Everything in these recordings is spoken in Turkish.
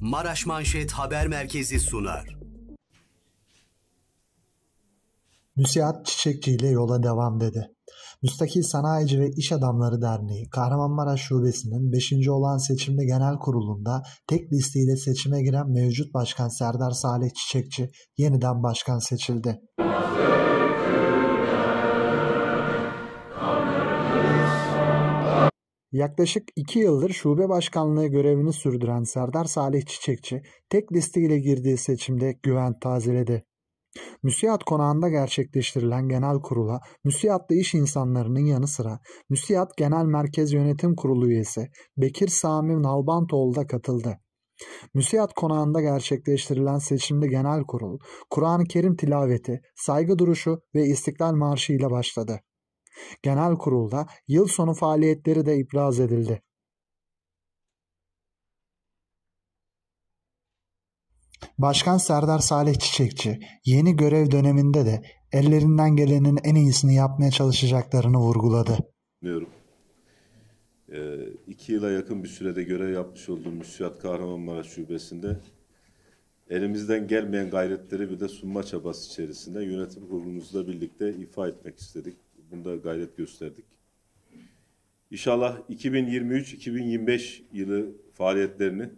Maraş Manşet Haber Merkezi sunar. Müsiat Çiçekçi ile yola devam dedi. Müstakil Sanayici ve İş Adamları Derneği Kahramanmaraş Şubesi'nin 5. olan seçimli genel kurulunda tek listeyle seçime giren mevcut başkan Serdar Salih Çiçekçi yeniden başkan seçildi. Yaklaşık 2 yıldır şube başkanlığı görevini sürdüren Serdar Salih Çiçekçi tek listeyle girdiği seçimde güven tazeledi. Müsiyat konağında gerçekleştirilen genel kurula müsiyatlı iş insanlarının yanı sıra müsiyat genel merkez yönetim kurulu üyesi Bekir Sami Nalbantoğlu da katıldı. Müsiyat konağında gerçekleştirilen seçimde genel kurul, Kur'an-ı Kerim tilaveti, saygı duruşu ve istiklal Marşı ile başladı. Genel Kurul'da yıl sonu faaliyetleri de ibraz edildi. Başkan Serdar Salih Çiçekçi yeni görev döneminde de ellerinden gelenin en iyisini yapmaya çalışacaklarını vurguladı. Diyorum. Ee, iki yıla yakın bir sürede görev yapmış olduğum Müsiyat Kahramanmaraş Şubesi'nde elimizden gelmeyen gayretleri bir de sunma çabası içerisinde yönetim kurulumuzla birlikte ifa etmek istedik bunda gayret gösterdik. İnşallah 2023-2025 yılı faaliyetlerini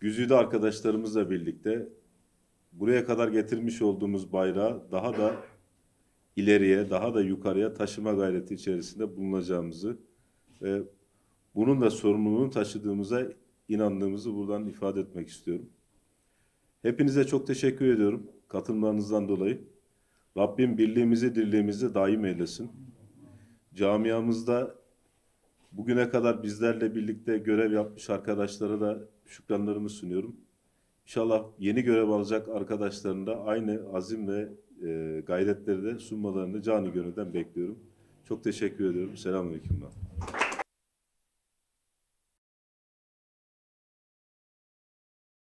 Güzide arkadaşlarımızla birlikte buraya kadar getirmiş olduğumuz bayrağı daha da ileriye, daha da yukarıya taşıma gayreti içerisinde bulunacağımızı ve bunun da sorumluluğunu taşıdığımıza inandığımızı buradan ifade etmek istiyorum. Hepinize çok teşekkür ediyorum katılımlarınızdan dolayı. Rabbim birliğimizi dirliğimizi daim eylesin. Camiamızda bugüne kadar bizlerle birlikte görev yapmış arkadaşlara da şükranlarımı sunuyorum. İnşallah yeni görev alacak arkadaşların da aynı azim ve e, gayretleri de sunmalarını canı gönülden bekliyorum. Çok teşekkür ediyorum. Selamünaleyküm. Ben.